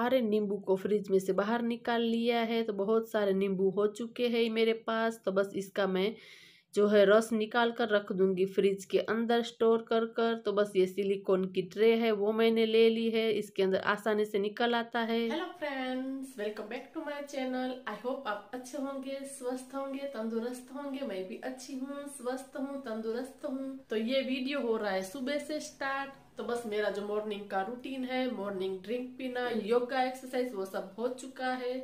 सारे नींबू को फ्रिज में से बाहर निकाल लिया है तो बहुत सारे नींबू हो चुके हैं मेरे पास तो बस इसका मैं जो है रस निकाल कर रख दूंगी फ्रिज के अंदर स्टोर कर कर तो बस ये सिलिकॉन की ट्रे है वो मैंने ले ली है इसके अंदर आसानी से निकल आता है hello friends welcome back to my channel I hope आप अच्छे होंगे स्वस्थ होंगे तंदुरुस्त होंगे मैं भी अच्छी हूँ स्वस्थ हूँ तंदुरुस्त हूँ तो ये वीडियो हो रहा है सुबह से स्टार्ट तो बस मेरा जो मॉर्निंग का रूटीन है मॉर्निंग ड्रिंक पीना योगा एक्सरसाइज वो सब हो चुका है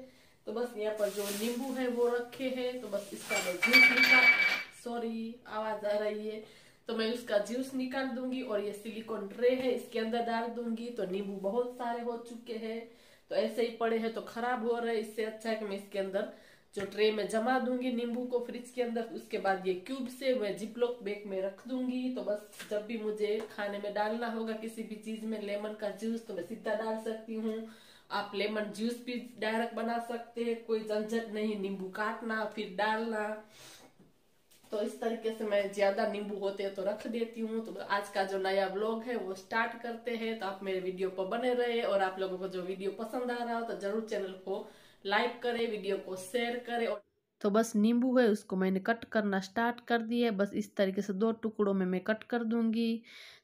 तो बस यहाँ पर जो नींबू है वो रखे हैं तो बस इसका जूस निकाल सॉरी आवाज आ रही है तो मैं उसका जूस निकाल दूंगी और ये सिलिकॉन ट्रे है इसके अंदर डाल दूंगी तो नींबू बहुत सारे हो चुके हैं तो ऐसे ही पड़े हैं तो खराब हो रहे इससे अच्छा है कि मैं इसके अंदर जो ट्रे में जमा दूंगी नींबू को फ्रिज के अंदर उसके बाद ये क्यूब से मैं जिपलॉक बैग में रख दूंगी तो बस जब भी मुझे खाने में डालना होगा किसी भी चीज में लेमन का जूस तो मैं सीधा डाल सकती हूँ आप लेमन जूस भी डायरेक्ट बना सकते हैं कोई झंझट नहीं नींबू काटना फिर डालना तो इस तरीके से मैं ज़्यादा नींबू होते हैं तो रख देती हूँ तो आज का जो नया ब्लॉग है वो स्टार्ट करते हैं तो आप मेरे वीडियो पर बने रहे और आप लोगों को जो वीडियो पसंद आ रहा हो तो जरूर चैनल को लाइक करे वीडियो को शेयर करे और तो बस नींबू है उसको मैंने कट करना स्टार्ट कर दिया है बस इस तरीके से दो टुकड़ों में मैं कट कर दूंगी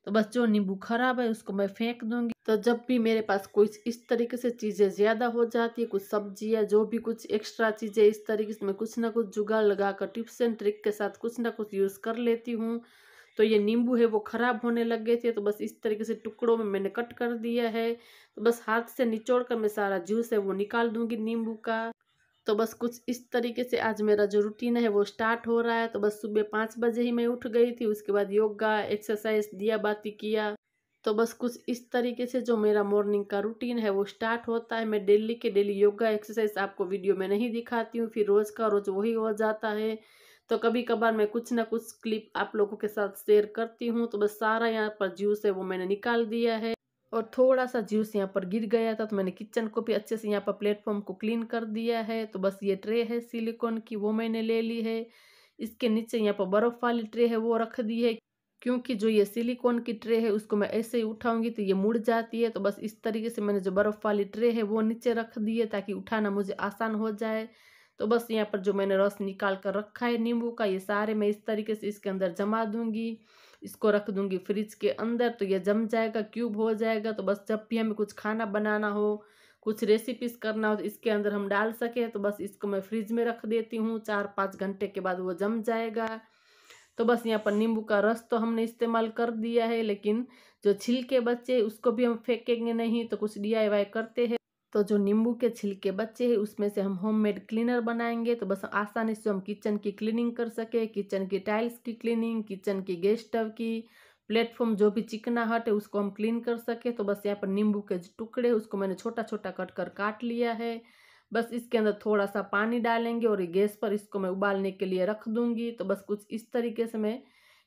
तो बस जो नींबू खराब है उसको मैं फेंक दूंगी तो जब भी मेरे पास कुछ इस तरीके से चीज़ें ज़्यादा हो जाती है कुछ सब्जी या जो भी कुछ एक्स्ट्रा चीज़ें इस तरीके से मैं कुछ ना कुछ जुगाड़ लगा कर टिप्स एंड ट्रिक के साथ कुछ ना कुछ यूज़ कर लेती हूँ तो ये नींबू है वो ख़राब होने लग गए थे तो बस इस तरीके से टुकड़ों में मैंने कट कर दिया है तो बस हाथ से निचोड़ कर मैं सारा जूस है वो निकाल दूंगी नींबू का तो बस कुछ इस तरीके से आज मेरा जो रूटीन है वो स्टार्ट हो रहा है तो बस सुबह पाँच बजे ही मैं उठ गई थी उसके बाद योगा एक्सरसाइज दिया बाती किया तो बस कुछ इस तरीके से जो मेरा मॉर्निंग का रूटीन है वो स्टार्ट होता है मैं डेली के डेली योगा एक्सरसाइज आपको वीडियो में नहीं दिखाती हूँ फिर रोज़ का रोज़ वही हो जाता है तो कभी कभार मैं कुछ ना कुछ क्लिप आप लोगों के साथ शेयर करती हूँ तो बस सारा यहाँ पर जूस है वो मैंने निकाल दिया है और थोड़ा सा जूस यहाँ पर गिर गया था तो मैंने किचन को भी अच्छे से यहाँ पर प्लेटफॉर्म को क्लीन कर दिया है तो बस ये ट्रे है सिलिकॉन की वो मैंने ले ली है इसके नीचे यहाँ पर बर्फ़ वाली ट्रे है वो रख दी है क्योंकि जो ये सिलिकॉन की ट्रे है उसको मैं ऐसे ही उठाऊंगी तो ये मुड़ जाती है तो बस इस तरीके से मैंने जो बर्फ़ वाली ट्रे है वो नीचे रख दी है ताकि उठाना मुझे आसान हो जाए तो बस यहाँ पर जो मैंने रस निकाल कर रखा है नींबू का ये सारे मैं इस तरीके से इसके अंदर जमा दूँगी इसको रख दूंगी फ्रिज के अंदर तो ये जम जाएगा क्यूब हो जाएगा तो बस जब भी हमें कुछ खाना बनाना हो कुछ रेसिपीज करना हो तो इसके अंदर हम डाल सके तो बस इसको मैं फ्रिज में रख देती हूँ चार पाँच घंटे के बाद वो जम जाएगा तो बस यहाँ पर नींबू का रस तो हमने इस्तेमाल कर दिया है लेकिन जो छिलके बच्चे उसको भी हम फेंकेंगे नहीं तो कुछ डी करते हैं तो जो नींबू के छिलके बच्चे हैं उसमें से हम होममेड क्लीनर बनाएंगे तो बस आसानी से हम किचन की क्लीनिंग कर सके किचन की टाइल्स की क्लीनिंग किचन की गैस स्टव की प्लेटफॉर्म जो भी चिकना हट है उसको हम क्लीन कर सके तो बस यहाँ पर नींबू के टुकड़े उसको मैंने छोटा छोटा कट कर काट लिया है बस इसके अंदर थोड़ा सा पानी डालेंगे और गैस पर इसको मैं उबालने के लिए रख दूंगी तो बस कुछ इस तरीके से मैं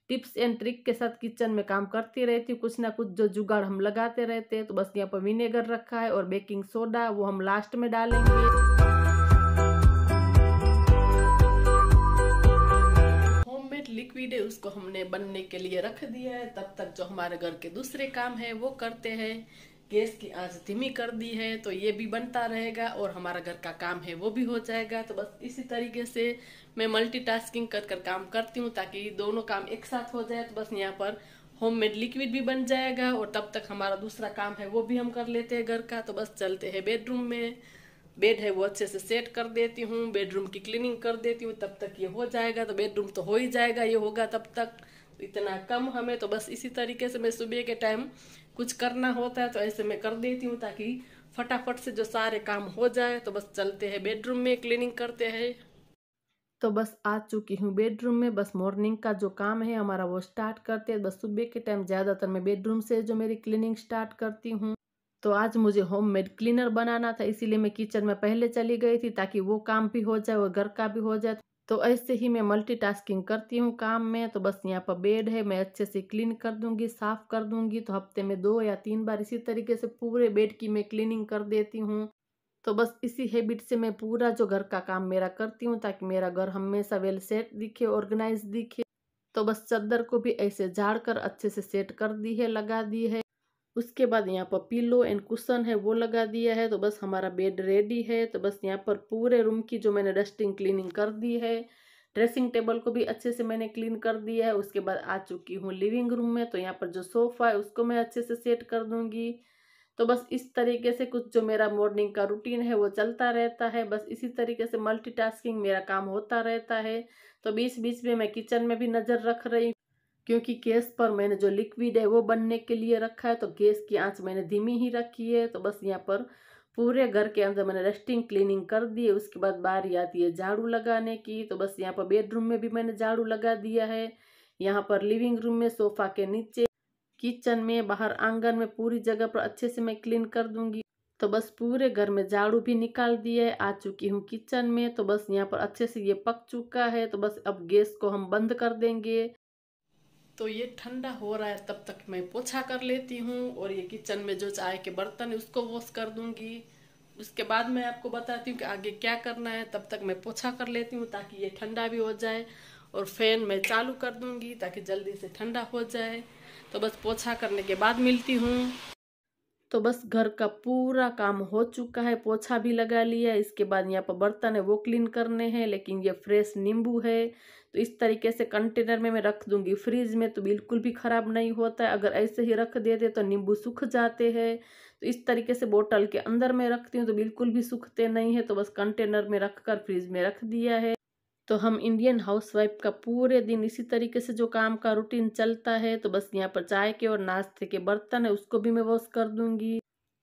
टिप्स एंड ट्रिक के साथ किचन में काम करती रहती हूँ कुछ ना कुछ जो जुगाड़ हम लगाते रहते हैं तो बस यहाँ पर विनेगर रखा है और बेकिंग सोडा वो हम लास्ट में डालेंगे लिक्विड है उसको हमने बनने के लिए रख दिया है तब तक जो हमारे घर के दूसरे काम है वो करते हैं गैस की आंच धीमी कर दी है तो ये भी बनता रहेगा और हमारा घर का काम है वो भी हो जाएगा तो बस इसी तरीके से मैं मल्टीटास्किंग कर कर काम करती हूँ ताकि दोनों काम एक साथ हो जाए तो बस यहाँ पर होममेड लिक्विड भी बन जाएगा और तब तक हमारा दूसरा काम है वो भी हम कर लेते हैं घर का तो बस चलते हैं बेडरूम में बेड है वो अच्छे से सेट कर देती हूँ बेडरूम की क्लीनिंग कर देती हूँ तब तक ये हो जाएगा तो बेडरूम तो हो ही जाएगा ये होगा तब तक तो इतना कम हमें तो बस इसी तरीके से मैं सुबह के टाइम कुछ करना होता है तो ऐसे मैं कर देती हूँ ताकि फटाफट से जो सारे काम हो जाए तो बस चलते हैं बेडरूम में क्लीनिंग करते हैं तो बस आ चुकी हूँ बेडरूम में बस मॉर्निंग का जो काम है हमारा वो स्टार्ट करते हैं बस सुबह के टाइम ज़्यादातर मैं बेडरूम से जो मेरी क्लीनिंग स्टार्ट करती हूँ तो आज मुझे होममेड क्लीनर बनाना था इसीलिए मैं किचन में पहले चली गई थी ताकि वो काम भी हो जाए और घर का भी हो जाए तो ऐसे ही मैं मल्टीटास्किंग करती हूँ काम में तो बस यहाँ पर बेड है मैं अच्छे से क्लीन कर दूँगी साफ़ कर दूँगी तो हफ्ते में दो या तीन बार इसी तरीके से पूरे बेड की मैं क्लीनिंग कर देती हूँ तो बस इसी हैबिट से मैं पूरा जो घर का काम मेरा करती हूँ ताकि मेरा घर हमेशा वेल सेट दिखे ऑर्गेनाइज दिखे तो बस चादर को भी ऐसे झाड़ कर अच्छे से सेट कर दी है लगा दी है उसके बाद यहाँ पर पिलो एंड कुशन है वो लगा दिया है तो बस हमारा बेड रेडी है तो बस यहाँ पर पूरे रूम की जो मैंने डस्टिंग क्लीनिंग कर दी है ड्रेसिंग टेबल को भी अच्छे से मैंने क्लीन कर दिया है उसके बाद आ चुकी हूँ लिविंग रूम में तो यहाँ पर जो सोफ़ा है उसको मैं अच्छे से सेट कर दूँगी तो बस इस तरीके से कुछ जो मेरा मॉर्निंग का रूटीन है वो चलता रहता है बस इसी तरीके से मल्टीटास्किंग मेरा काम होता रहता है तो बीच बीच में मैं किचन में भी नज़र रख रही क्योंकि गैस पर मैंने जो लिक्विड है वो बनने के लिए रखा है तो गैस की आंच मैंने धीमी ही रखी है तो बस यहाँ पर पूरे घर के अंदर मैंने डस्टिंग क्लीनिंग कर दी है उसके बाद बारी आती है झाड़ू लगाने की तो बस यहाँ पर बेडरूम में भी मैंने झाड़ू लगा दिया है यहाँ पर लिविंग रूम में सोफा के नीचे किचन में बाहर आंगन में पूरी जगह पर अच्छे से मैं क्लीन कर दूंगी तो बस पूरे घर में झाड़ू भी निकाल दिए है आ चुकी हूँ किचन में तो बस यहाँ पर अच्छे से ये पक चुका है तो बस अब गैस को हम बंद कर देंगे तो ये ठंडा हो रहा है तब तक मैं पोछा कर लेती हूँ और ये किचन में जो चाय के बर्तन है उसको वॉश कर दूंगी उसके बाद मैं आपको बताती हूँ कि आगे क्या करना है तब तक मैं पोछा कर लेती हूँ ताकि ये ठंडा भी हो जाए और फैन मैं चालू कर दूंगी ताकि जल्दी से ठंडा हो जाए तो बस पोछा करने के बाद मिलती हूँ तो बस घर का पूरा काम हो चुका है पोछा भी लगा लिया इसके बाद यहाँ पर बर्तन है वो क्लीन करने हैं लेकिन ये फ्रेश नींबू है तो इस तरीके से कंटेनर में मैं रख दूंगी फ्रिज में तो बिल्कुल भी ख़राब नहीं होता है अगर ऐसे ही रख देते तो नींबू सूख जाते हैं तो इस तरीके से बोतल के अंदर में रखती हूँ तो बिल्कुल भी सूखते नहीं है तो बस कंटेनर में रख कर फ्रिज में रख दिया है तो हम इंडियन हाउसवाइफ का पूरे दिन इसी तरीके से जो काम का रूटीन चलता है तो बस यहाँ पर चाय के और नाश्ते के बर्तन है उसको भी मैं वॉश कर दूंगी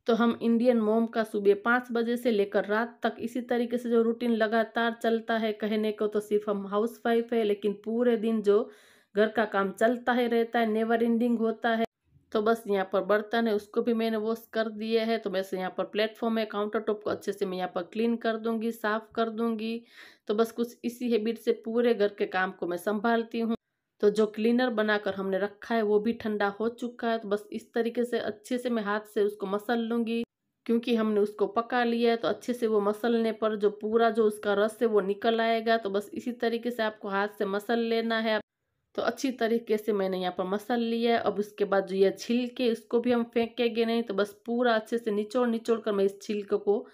तो हम इंडियन मोम का सुबह पाँच बजे से लेकर रात तक इसी तरीके से जो रूटीन लगातार चलता है कहने को तो सिर्फ हम हाउसवाइफ है लेकिन पूरे दिन जो घर का काम चलता है रहता है नेवर एंडिंग होता है तो बस यहाँ पर बर्तन है उसको भी मैंने वॉश कर दिया है तो वैसे यहाँ पर प्लेटफॉर्म है काउंटर टॉप को अच्छे से मैं यहाँ पर क्लीन कर दूंगी साफ़ कर दूंगी तो बस कुछ इसी हैबिट से पूरे घर के काम को मैं संभालती हूँ तो जो क्लीनर बनाकर हमने रखा है वो भी ठंडा हो चुका है तो बस इस तरीके से अच्छे से मैं हाथ से उसको मसल लूँगी क्योंकि हमने उसको पका लिया है तो अच्छे से वो मसलने पर जो पूरा जो उसका रस है वो निकल आएगा तो बस इसी तरीके से आपको हाथ से मसल लेना है तो अच्छी तरीके से मैंने यहाँ पर मसल लिया है अब उसके बाद जो ये छिलके इसको भी हम फेंकेंगे नहीं तो बस पूरा अच्छे से निचोड़ निचोड़ कर मैं इस छिलके को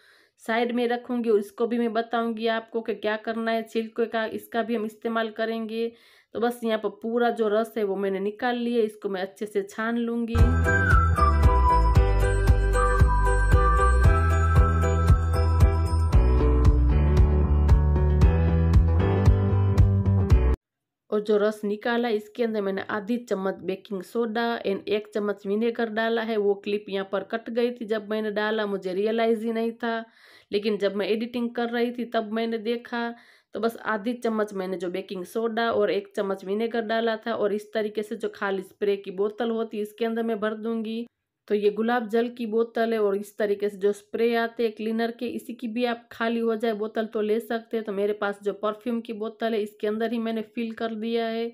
साइड में रखूँगी और इसको भी मैं बताऊँगी आपको कि क्या करना है छिलके का इसका भी हम इस्तेमाल करेंगे तो बस यहाँ पर पूरा जो रस है वो मैंने निकाल लिया इसको मैं अच्छे से छान लूँगी और जो रस निकाला इसके अंदर मैंने आधी चम्मच बेकिंग सोडा एंड एक चम्मच विनेगर डाला है वो क्लिप यहाँ पर कट गई थी जब मैंने डाला मुझे रियलाइज ही नहीं था लेकिन जब मैं एडिटिंग कर रही थी तब मैंने देखा तो बस आधी चम्मच मैंने जो बेकिंग सोडा और एक चम्मच विनेगर डाला था और इस तरीके से जो खाली स्प्रे की बोतल होती इसके अंदर मैं भर दूंगी तो ये गुलाब जल की बोतल है और इस तरीके से जो स्प्रे आते हैं क्लीनर के इसी की भी आप खाली हो जाए बोतल तो ले सकते हैं तो मेरे पास जो परफ्यूम की बोतल है इसके अंदर ही मैंने फिल कर दिया है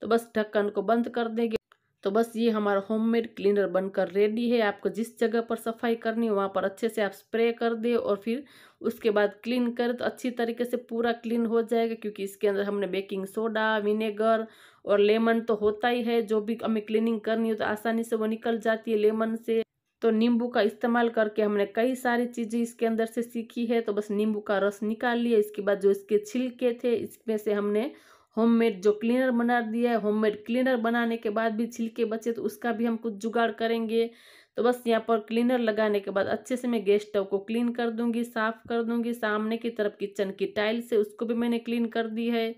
तो बस ढक्कन को बंद कर देंगे तो बस ये हमारा होममेड क्लीनर बनकर रेडी है आपको जिस जगह पर सफाई करनी वहाँ पर अच्छे से आप स्प्रे कर दे और फिर उसके बाद क्लीन करें तो अच्छी तरीके से पूरा क्लीन हो जाएगा क्योंकि इसके अंदर हमने बेकिंग सोडा विनेगर और लेमन तो होता ही है जो भी हमें क्लीनिंग करनी हो तो आसानी से वो निकल जाती है लेमन से तो नींबू का इस्तेमाल करके हमने कई सारी चीज़ें इसके अंदर से सीखी है तो बस नींबू का रस निकाल लिया इसके बाद जो इसके छिलके थे इसमें से हमने होममेड जो क्लीनर बना दिया है होममेड क्लीनर बनाने के बाद भी छिलके बचे तो उसका भी हम कुछ जुगाड़ करेंगे तो बस यहाँ पर क्लीनर लगाने के बाद अच्छे से मैं गैस स्टव को क्लीन कर दूंगी साफ़ कर दूंगी सामने की तरफ किचन की टाइल से उसको भी मैंने क्लीन कर दी है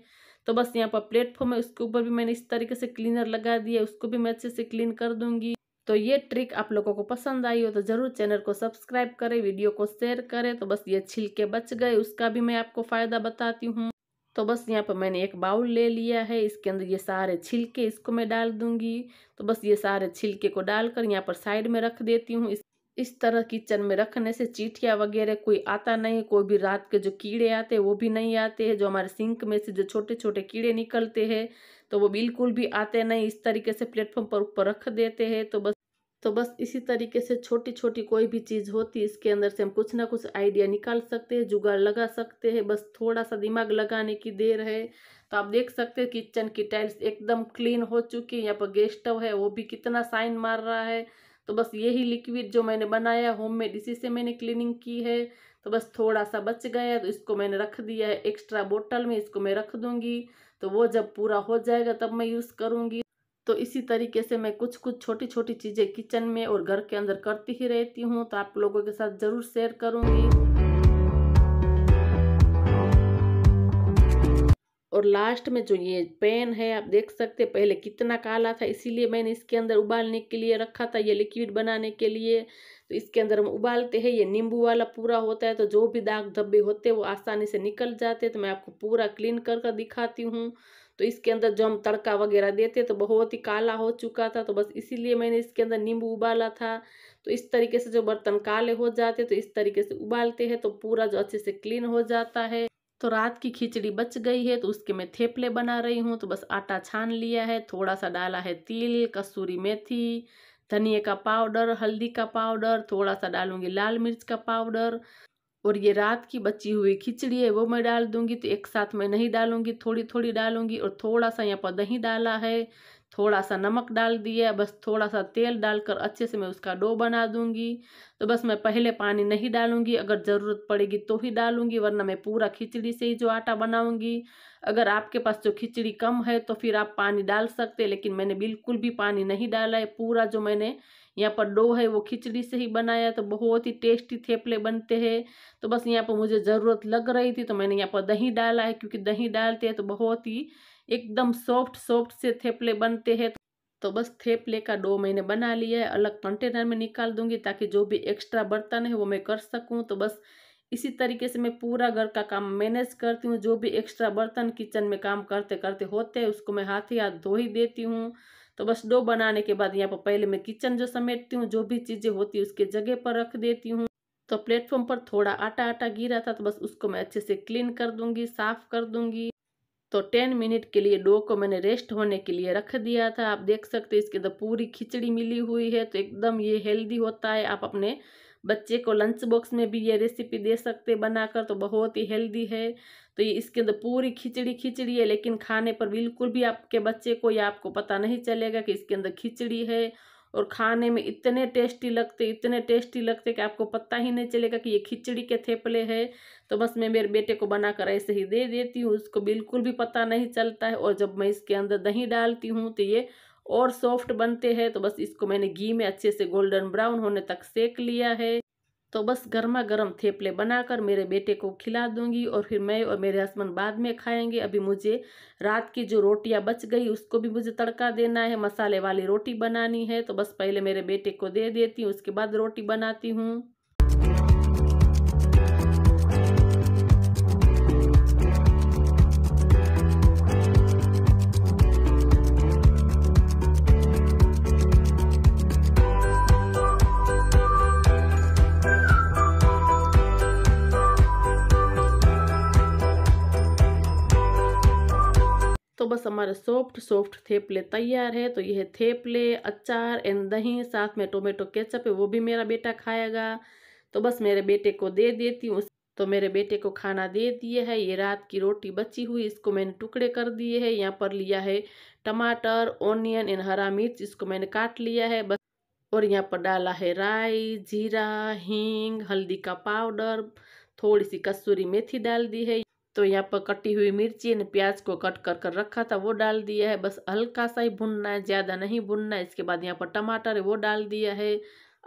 तो बस यहाँ पर प्लेटफॉर्म है उसके ऊपर भी मैंने इस तरीके से क्लीनर लगा दिया उसको भी मैं अच्छे से क्लीन कर दूंगी तो ये ट्रिक आप लोगों को पसंद आई हो तो ज़रूर चैनल को सब्सक्राइब करें वीडियो को शेयर करें तो बस ये छिलके बच गए उसका भी मैं आपको फ़ायदा बताती हूँ तो बस यहाँ पर मैंने एक बाउल ले लिया है इसके अंदर ये सारे छिलके इसको मैं डाल दूंगी तो बस ये सारे छिलके को डालकर यहाँ पर साइड में रख देती हूँ इस इस तरह किचन में रखने से चीटियाँ वगैरह कोई आता नहीं कोई भी रात के जो कीड़े आते हैं वो भी नहीं आते हैं जो हमारे सिंक में से जो छोटे छोटे कीड़े निकलते हैं तो वो बिल्कुल भी आते नहीं इस तरीके से प्लेटफॉर्म पर ऊपर रख देते हैं तो बस तो बस इसी तरीके से छोटी छोटी कोई भी चीज़ होती इसके अंदर से हम कुछ ना कुछ आइडिया निकाल सकते हैं जुगाड़ लगा सकते हैं बस थोड़ा सा दिमाग लगाने की देर है तो आप देख सकते हैं किचन की टाइल्स एकदम क्लीन हो चुकी है यहाँ पर गैस स्टव है वो भी कितना साइन मार रहा है तो बस यही लिक्विड जो मैंने बनाया होम मेड इसी से मैंने क्लीनिंग की है तो बस थोड़ा सा बच गया तो इसको मैंने रख दिया है एक्स्ट्रा बोतल में इसको मैं रख दूंगी तो वो जब पूरा हो जाएगा तब मैं यूज़ करूँगी तो इसी तरीके से मैं कुछ कुछ छोटी छोटी चीज़ें किचन में और घर के अंदर करती ही रहती हूँ तो आप लोगों के साथ ज़रूर शेयर करूँगी और लास्ट में जो ये पेन है आप देख सकते पहले कितना काला था इसीलिए मैंने इसके अंदर उबालने के लिए रखा था ये लिक्विड बनाने के लिए तो इसके अंदर हम उबालते हैं ये नींबू वाला पूरा होता है तो जो भी दाग धब्बे होते हैं वो आसानी से निकल जाते हैं तो मैं आपको पूरा क्लीन कर कर दिखाती हूँ तो इसके अंदर जो हम तड़का वगैरह देते तो बहुत ही काला हो चुका था तो बस इसीलिए मैंने इसके अंदर नींबू उबाला था तो इस तरीके से जो बर्तन काले हो जाते तो इस तरीके से उबालते हैं तो पूरा जो अच्छे से क्लीन हो जाता है तो रात की खिचड़ी बच गई है तो उसके मैं थेपले बना रही हूँ तो बस आटा छान लिया है थोड़ा सा डाला है तिल कसूरी मेथी धनिया का पाउडर हल्दी का पाउडर थोड़ा सा डालूंगी लाल मिर्च का पाउडर और ये रात की बची हुई खिचड़ी है वो मैं डाल दूंगी तो एक साथ मैं नहीं डालूंगी थोड़ी थोड़ी डालूंगी और थोड़ा सा यहाँ पर दही डाला है थोड़ा सा नमक डाल दिया बस थोड़ा सा तेल डालकर अच्छे से मैं उसका डो बना दूंगी तो बस मैं पहले पानी नहीं डालूंगी अगर ज़रूरत पड़ेगी तो ही डालूंगी वरना मैं पूरा खिचड़ी से ही जो आटा बनाऊंगी अगर आपके पास जो खिचड़ी कम है तो फिर आप पानी डाल सकते लेकिन मैंने बिल्कुल भी पानी नहीं डाला है पूरा जो मैंने यहाँ पर डो है वो खिचड़ी से ही बनाया तो बहुत ही टेस्टी थेपले बनते हैं तो बस यहाँ पर मुझे ज़रूरत लग रही थी तो मैंने यहाँ पर दही डाला है क्योंकि दही डालते हैं तो बहुत ही एकदम सॉफ्ट सॉफ्ट से थेपले बनते हैं तो बस थेपले का डो मैंने बना लिया है अलग कंटेनर में निकाल दूंगी ताकि जो भी एक्स्ट्रा बर्तन है वो मैं कर सकूँ तो बस इसी तरीके से मैं पूरा घर का काम मैनेज करती हूँ जो भी एक्स्ट्रा बर्तन किचन में काम करते करते होते हैं उसको मैं हाथ ही हाथ धो ही देती हूँ तो बस डो बनाने के बाद यहाँ पर पहले मैं किचन जो समेटती हूँ जो भी चीज़ें होती है उसके जगह पर रख देती हूँ तो प्लेटफॉर्म पर थोड़ा आटा आटा गिरा था तो बस उसको मैं अच्छे से क्लीन कर दूंगी साफ कर दूंगी तो टेन मिनट के लिए डो को मैंने रेस्ट होने के लिए रख दिया था आप देख सकते हैं इसके अंदर पूरी खिचड़ी मिली हुई है तो एकदम ये हेल्दी होता है आप अपने बच्चे को लंच बॉक्स में भी ये रेसिपी दे सकते बनाकर तो बहुत ही हेल्दी है तो ये इसके अंदर पूरी खिचड़ी खिचड़ी है लेकिन खाने पर बिल्कुल भी आपके बच्चे को या आपको पता नहीं चलेगा कि इसके अंदर खिचड़ी है और खाने में इतने टेस्टी लगते इतने टेस्टी लगते कि आपको पता ही नहीं चलेगा कि ये खिचड़ी के थेपले है तो बस मैं मेरे बेटे को बनाकर ऐसे ही दे देती हूँ उसको बिल्कुल भी पता नहीं चलता है और जब मैं इसके अंदर दही डालती हूँ तो ये और सॉफ्ट बनते हैं तो बस इसको मैंने घी में अच्छे से गोल्डन ब्राउन होने तक सेक लिया है तो बस गर्मा गर्म थेपले बनाकर मेरे बेटे को खिला दूंगी और फिर मैं और मेरे हस्बैंड बाद में खाएंगे अभी मुझे रात की जो रोटियां बच गई उसको भी मुझे तड़का देना है मसाले वाली रोटी बनानी है तो बस पहले मेरे बेटे को दे देती हूँ उसके बाद रोटी बनाती हूँ तो बस हमारे सॉफ्ट सॉफ्ट थेपले तैयार है तो यह थेपले अचार एंड दही साथ में टोमेटो केचप है वो भी मेरा बेटा खाएगा तो बस मेरे बेटे को दे देती हूँ तो मेरे बेटे को खाना दे दिए है ये रात की रोटी बची हुई इसको मैंने टुकड़े कर दिए है यहाँ पर लिया है टमाटर ऑनियन एंड हरा मिर्च इसको मैंने काट लिया है बस और यहाँ पर डाला है राई जीरा हींग हल्दी का पाउडर थोड़ी सी कसूरी मेथी डाल दी है तो यहाँ पर कटी हुई मिर्ची ने प्याज को कट कर कर रखा था वो डाल दिया है बस हल्का सा ही भुनना है ज़्यादा नहीं भुनना है इसके बाद यहाँ पर टमाटर है वो डाल दिया है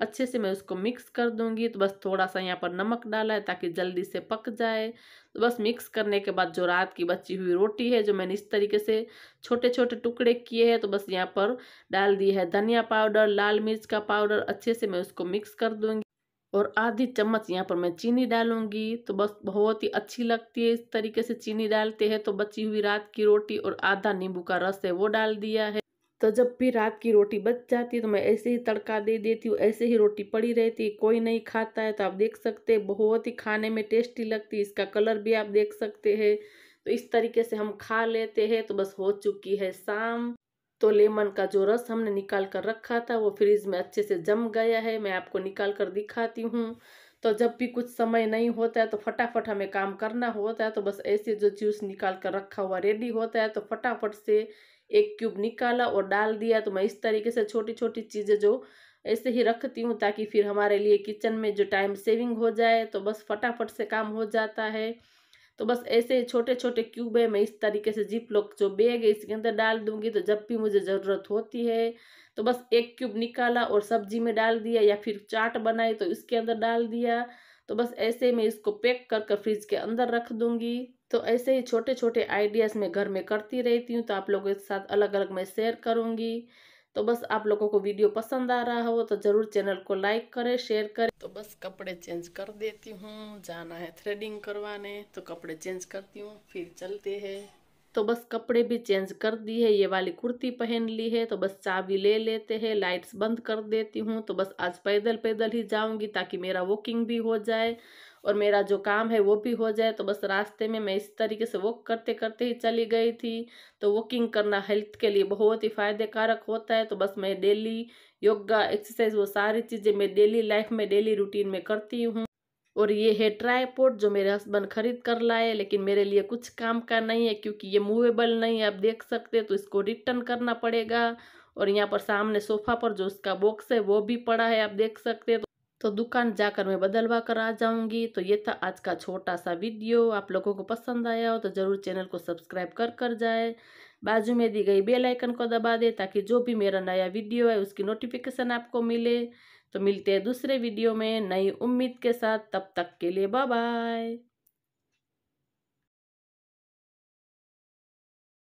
अच्छे से मैं उसको मिक्स कर दूंगी तो बस थोड़ा सा यहाँ पर नमक डाला है ताकि जल्दी से पक जाए तो बस मिक्स करने के बाद जो रात की बची हुई रोटी है जो मैंने इस तरीके से छोटे छोटे टुकड़े किए हैं तो बस यहाँ पर डाल दिया है धनिया पाउडर लाल मिर्च का पाउडर अच्छे से मैं उसको मिक्स कर दूँगी और आधी चम्मच यहाँ पर मैं चीनी डालूंगी तो बस बहुत ही अच्छी लगती है इस तरीके से चीनी डालते हैं तो बची हुई रात की रोटी और आधा नींबू का रस है वो डाल दिया है तो जब भी रात की रोटी बच जाती है तो मैं ऐसे ही तड़का दे देती हूँ ऐसे ही रोटी पड़ी रहती है कोई नहीं खाता है तो आप देख सकते हैं बहुत ही खाने में टेस्टी लगती है इसका कलर भी आप देख सकते हैं तो इस तरीके से हम खा लेते हैं तो बस हो चुकी है शाम तो लेमन का जो रस हमने निकाल कर रखा था वो फ्रीज में अच्छे से जम गया है मैं आपको निकाल कर दिखाती हूँ तो जब भी कुछ समय नहीं होता है तो फटाफट हमें काम करना होता है तो बस ऐसे जो जूस निकाल कर रखा हुआ रेडी होता है तो फटाफट से एक क्यूब निकाला और डाल दिया तो मैं इस तरीके से छोटी छोटी चीज़ें जो ऐसे ही रखती हूँ ताकि फिर हमारे लिए किचन में जो टाइम सेविंग हो जाए तो बस फटाफट से काम हो जाता है तो बस ऐसे छोटे छोटे क्यूब है मैं इस तरीके से जीप लॉक जो बैग है इसके अंदर डाल दूंगी तो जब भी मुझे ज़रूरत होती है तो बस एक क्यूब निकाला और सब्जी में डाल दिया या फिर चाट बनाई तो इसके अंदर डाल दिया तो बस ऐसे मैं इसको पैक कर कर फ्रिज के अंदर रख दूंगी तो ऐसे ही छोटे छोटे आइडियाज़ मैं घर में करती रहती हूँ तो आप लोगों के साथ अलग अलग मैं शेयर करूँगी तो बस आप लोगों को वीडियो पसंद आ रहा हो तो ज़रूर चैनल को लाइक करें शेयर करें तो बस कपड़े चेंज कर देती हूँ जाना है थ्रेडिंग करवाने तो कपड़े चेंज करती हूँ फिर चलते हैं तो बस कपड़े भी चेंज कर दी है ये वाली कुर्ती पहन ली है तो बस चाबी ले लेते हैं लाइट्स बंद कर देती हूँ तो बस आज पैदल पैदल ही जाऊँगी ताकि मेरा वॉकिंग भी हो जाए और मेरा जो काम है वो भी हो जाए तो बस रास्ते में मैं इस तरीके से वॉक करते करते ही चली गई थी तो वॉकिंग करना हेल्थ के लिए बहुत ही फ़ायदेकारक होता है तो बस मैं डेली योगा एक्सरसाइज वो सारी चीज़ें मैं डेली लाइफ में डेली रूटीन में करती हूँ और ये है ट्राईपोर्ट जो मेरे हस्बैंड खरीद कर लाए लेकिन मेरे लिए कुछ काम का नहीं है क्योंकि ये मूवेबल नहीं है आप देख सकते तो इसको रिटर्न करना पड़ेगा और यहाँ पर सामने सोफा पर जो उसका बॉक्स है वो भी पड़ा है आप देख सकते तो तो दुकान जाकर मैं बदलवा कर आ जाऊंगी तो ये था आज का छोटा सा वीडियो आप लोगों को पसंद आया हो तो ज़रूर चैनल को सब्सक्राइब कर कर जाए बाजू में दी गई बेल आइकन को दबा दे ताकि जो भी मेरा नया वीडियो है उसकी नोटिफिकेशन आपको मिले तो मिलते हैं दूसरे वीडियो में नई उम्मीद के साथ तब तक के लिए बाय बाय